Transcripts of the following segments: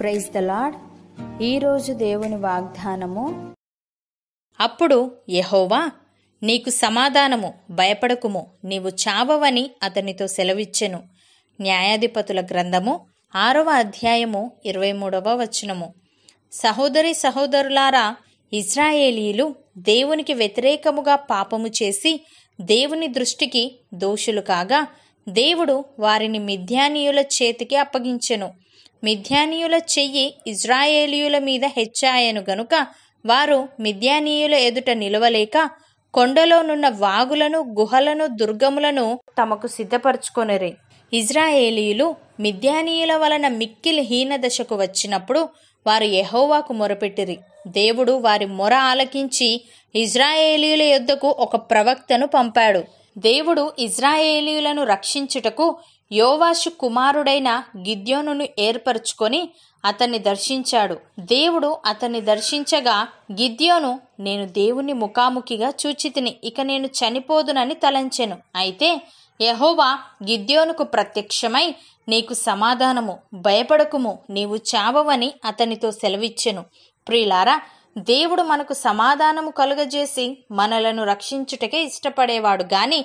praise the lord ఈరోజు దేవుని వాగ్దానము అప్పుడు యహోవా నీకు సమాధానము భయపడకుము నీవు చావవని అతనితో సెలవిచ్చెను న్యాయాధిపతుల గ్రంథము ఆరవ అధ్యాయము ఇరవై మూడవ వచనము సహోదరి సహోదరులారా ఇజ్రాయేలీలు దేవునికి వ్యతిరేకముగా పాపము చేసి దేవుని దృష్టికి దోషులు కాగా దేవుడు వారిని మిథ్యానీయుల చేతికి అప్పగించెను మిథ్యానీయుల చెయ్యి ఇజ్రాయేలీయుల మీద హెచ్చాయను గనుక వారు మిథ్యానీయుల ఎదుట నిలవలేక కొండలోనున్న వాగులను గుహలను దుర్గములను తమకు సిద్ధపరచుకొనరే ఇజ్రాయేలీయులు మిథ్యానీయుల వలన మిక్కిలి హీన దశకు వచ్చినప్పుడు వారు యహోవాకు మొరపెట్టిరి దేవుడు వారి మొర ఆలకించి ఇజ్రాయేలీయుల యొద్దకు ఒక ప్రవక్తను పంపాడు దేవుడు ఇజ్రాయేలీలను రక్షించుటకు యోవాషు కుమారుడైన గిద్యోనును ఏర్పరచుకొని అతన్ని దర్శించాడు దేవుడు అతన్ని దర్శించగా గిద్యోను నేను దేవుని ముఖాముఖిగా చూచితిని ఇక నేను చనిపోదునని తలంచెను అయితే యహోవా గిద్యోనుకు ప్రత్యక్షమై నీకు సమాధానము భయపడకుము నీవు చావవని అతనితో సెలవిచ్చెను ప్రియులారా దేవుడు మనకు సమాధానము కలుగజేసి మనలను రక్షించుటకే ఇష్టపడేవాడు గాని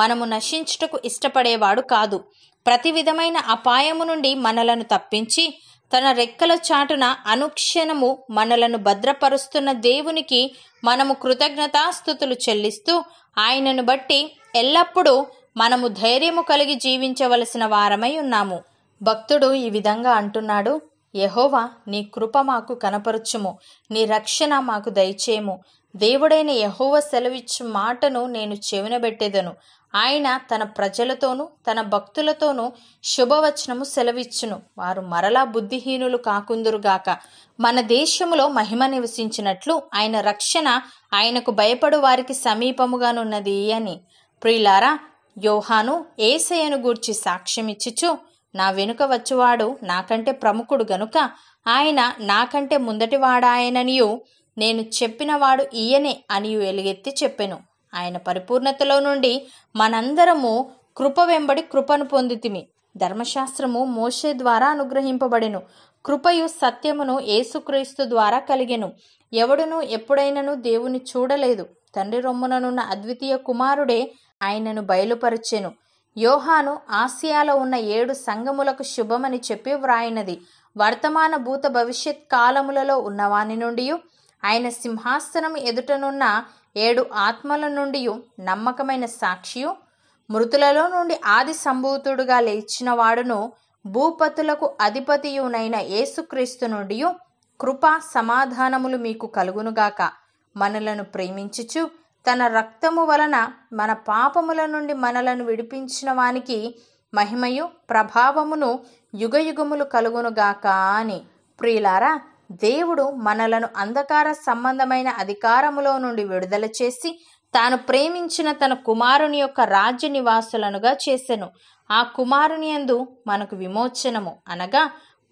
మనము నశించుటకు ఇష్టపడేవాడు కాదు ప్రతి విధమైన అపాయము నుండి మనలను తప్పించి తన రెక్కల చాటున అనుక్షణము మనలను భద్రపరుస్తున్న దేవునికి మనము కృతజ్ఞతాస్థుతులు చెల్లిస్తూ ఆయనను బట్టి ఎల్లప్పుడూ మనము ధైర్యము కలిగి జీవించవలసిన వారమై ఉన్నాము భక్తుడు ఈ విధంగా అంటున్నాడు యహోవా నీ కృప మాకు కనపరచుము నీ రక్షణ మాకు దయచేయము దేవుడైన యహోవ సెలవిచ్చు మాటను నేను చెవినబెట్టేదను ఆయన తన ప్రజలతోనూ తన భక్తులతోనూ శుభవచనము సెలవిచ్చును వారు మరలా బుద్ధిహీనులు కాకుందురుగాక మన దేశంలో మహిమ నివసించినట్లు ఆయన రక్షణ ఆయనకు భయపడు వారికి సమీపముగానున్నది అని ప్రియులారా యోహాను ఏసయ్యను గూర్చి సాక్ష్యమిచ్చుచు నా వెనుక వచ్చువాడు నాకంటే ప్రముఖుడు గనుక ఆయన నాకంటే ముందటివాడాయననియు నేను చెప్పినవాడు ఈయనే అనియు ఎలుగెత్తి చెప్పెను ఆయన పరిపూర్ణతలో నుండి మనందరము కృప వెంబడి కృపను పొందితిమి ధర్మశాస్త్రము మోషే ద్వారా అనుగ్రహింపబడెను కృపయు సత్యమును ఏసుక్రీస్తు ద్వారా కలిగెను ఎవడును ఎప్పుడైనను దేవుని చూడలేదు తండ్రి రొమ్ముననున్న అద్వితీయ కుమారుడే ఆయనను బయలుపరిచెను యోహాను ఆసియాలో ఉన్న ఏడు సంఘములకు శుభమని చెప్పి వ్రాయినది వర్తమాన భూత భవిష్యత్ కాలములలో ఉన్నవాని నుండి ఆయన సింహాసనం ఎదుటనున్న ఏడు ఆత్మల నుండి నమ్మకమైన సాక్షియు మృతులలో నుండి ఆది సంభూతుడుగా లేచిన వాడును భూపతులకు అధిపతియునైన యేసుక్రీస్తు నుండి కృప సమాధానములు మీకు కలుగునుగాక మనలను ప్రేమించుచు తన రక్తము వలన మన పాపముల నుండి మనలను విడిపించిన వానికి మహిమయు ప్రభావమును యుగయుగములు కలుగునుగాక అని ప్రియులారా దేవుడు మనలను అంధకార సంబంధమైన అధికారములో నుండి విడుదల చేసి తాను ప్రేమించిన తన కుమారుని యొక్క రాజ్య నివాసులనుగా చేశాను ఆ కుమారుని అందు మనకు విమోచనము అనగా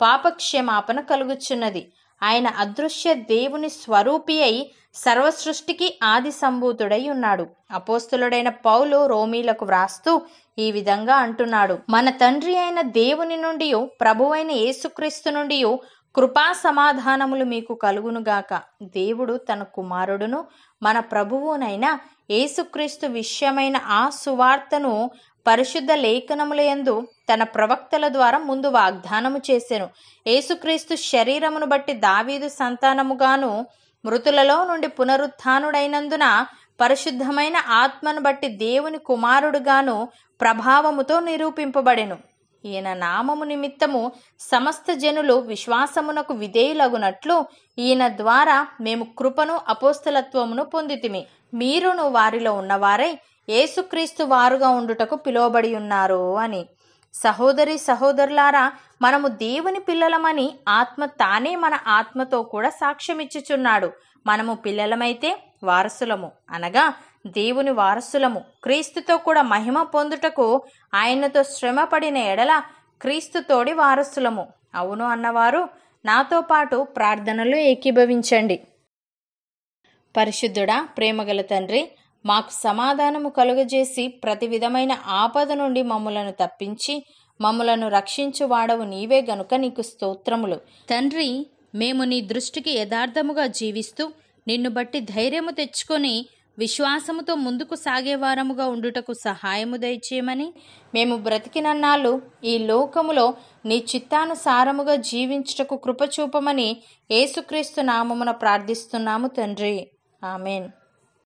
పాపక్షమాపణ కలుగుచున్నది ఆయన అదృశ్య దేవుని స్వరూపి అయి సర్వసృష్టికి ఆది సంభూతుడై ఉన్నాడు అపోస్తులుడైన పౌలు రోమీలకు వ్రాస్తూ ఈ విధంగా అంటున్నాడు మన తండ్రి అయిన దేవుని నుండి ప్రభువైన యేసుక్రీస్తు నుండి కృపా సమాధానములు మీకు కలుగునుగాక దేవుడు తన కుమారుడును మన ప్రభువునైన యేసుక్రీస్తు విషయమైన ఆ సువార్తను పరిశుద్ధ లేఖనములయందు తన ప్రవక్తల ద్వారా ముందు వాగ్దానము చేసెను యేసుక్రీస్తు శరీరమును బట్టి దావీదు సంతానముగాను మృతులలో నుండి పునరుత్డైనందున పరిశుద్ధమైన ఆత్మను బట్టి దేవుని కుమారుడుగాను ప్రభావముతో నిరూపింపబడెను ఈయన నామము నిమిత్తము సమస్త జనులు విశ్వాసమునకు విధేయులగునట్లు ఈయన ద్వారా మేము కృపను అపోస్తలత్వమును పొందితిమి మీరును వారిలో ఉన్నవారై ఏసుక్రీస్తు వారుగా ఉండుటకు పిలువబడి ఉన్నారు అని సహోదరి సహోదరులారా మనము దేవుని పిల్లలమని ఆత్మ తానే మన ఆత్మతో కూడా సాక్ష్యమిచ్చుచున్నాడు మనము పిల్లలమైతే వారసులము అనగా దేవుని వారసులము క్రీస్తుతో కూడా మహిమ పొందుటకు ఆయనతో శ్రమపడిన ఎడల క్రీస్తుతోడి వారసులము అవును అన్నవారు నాతో పాటు ప్రార్థనలు ఏకీభవించండి పరిశుద్ధుడా ప్రేమగల తండ్రి మాకు సమాధానము కలుగజేసి ప్రతి విధమైన ఆపద నుండి మమ్మలను తప్పించి మమ్మలను రక్షించువాడవు నీవే గనుక నీకు స్తోత్రములు తండ్రి మేము నీ దృష్టికి యథార్థముగా జీవిస్తూ నిన్ను బట్టి ధైర్యము తెచ్చుకొని విశ్వాసముతో ముందుకు సాగేవారముగా ఉండుటకు సహాయము దయచేయమని మేము బ్రతికినన్నాళ్ళు ఈ లోకములో నీ చిత్తానుసారముగా జీవించుటకు కృపచూపమని ఏసుక్రీస్తు నామమున ప్రార్థిస్తున్నాము తండ్రి ఆమెన్